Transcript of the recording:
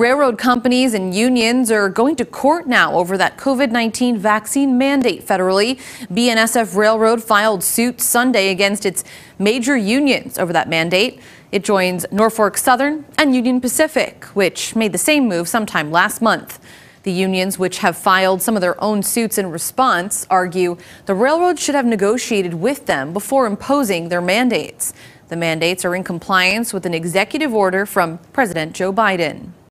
Railroad companies and unions are going to court now over that COVID-19 vaccine mandate federally. BNSF Railroad filed suit Sunday against its major unions over that mandate. It joins Norfolk Southern and Union Pacific, which made the same move sometime last month. The unions, which have filed some of their own suits in response, argue the railroad should have negotiated with them before imposing their mandates. The mandates are in compliance with an executive order from President Joe Biden.